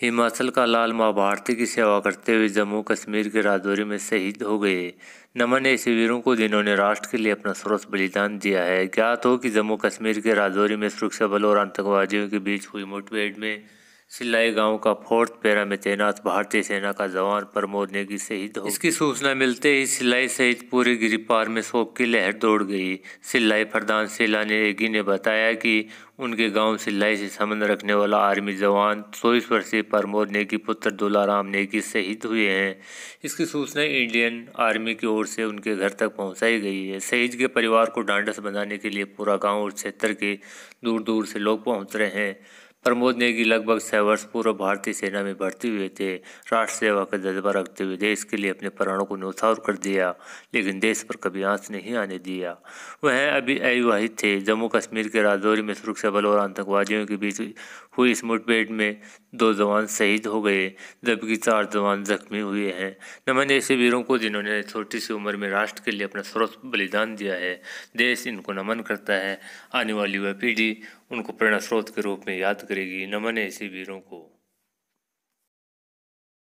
हिमाचल का लाल माँ भारती की सेवा करते हुए जम्मू कश्मीर के राजौरी में शहीद हो गए नमन ऐसे वीरों को जिन्होंने राष्ट्र के लिए अपना सर्वस्व बलिदान दिया है ज्ञात हो कि जम्मू कश्मीर के राजौरी में सुरक्षा बलों और आतंकवादियों के बीच हुई मुठभेड़ में सिलाई गांव का फोर्थ पैरा में तैनात भारतीय सेना का जवान प्रमोद नेगी शहीद हो इसकी सूचना मिलते ही सिलाई सहित पूरे गिरिपार में शोक की लहर दौड़ गई सिलाई प्रधान सेला नेगी ने बताया कि उनके गांव सिलाई से संबंध रखने वाला आर्मी जवान चौबीस वर्षीय प्रमोद नेगी पुत्र दुलाराम नेगी शहीद हुए हैं इसकी सूचना इंडियन आर्मी की ओर से उनके घर तक पहुंचाई गई है शहीद के परिवार को डांडस बनाने के लिए पूरा गांव और क्षेत्र के दूर दूर से लोग पहुंच रहे हैं प्रमोद नेगी लगभग छह वर्ष पूर्व भारतीय सेना में भर्ती हुए थे राष्ट्र सेवा का जज्बा रखते हुए देश के लिए अपने प्राणों को नौछावर कर दिया लेकिन देश पर कभी आंस नहीं आने दिया वह अभी अविवाहित थे जम्मू कश्मीर के राजौरी में सुरक्षा बल और आतंकवादियों के बीच हुई इस मुठभेड़ में दो जवान शहीद हो गए जबकि चार जवान जख्मी हुए हैं नमन ऐसे वीरों को जिन्होंने छोटी सी उम्र में राष्ट्र के लिए अपना सर्वस्व बलिदान दिया है देश इनको नमन करता है आने वाली वह पीढ़ी उनको प्रेरणा स्रोत के रूप में याद कर करेगी नमन ऐसे वीरों को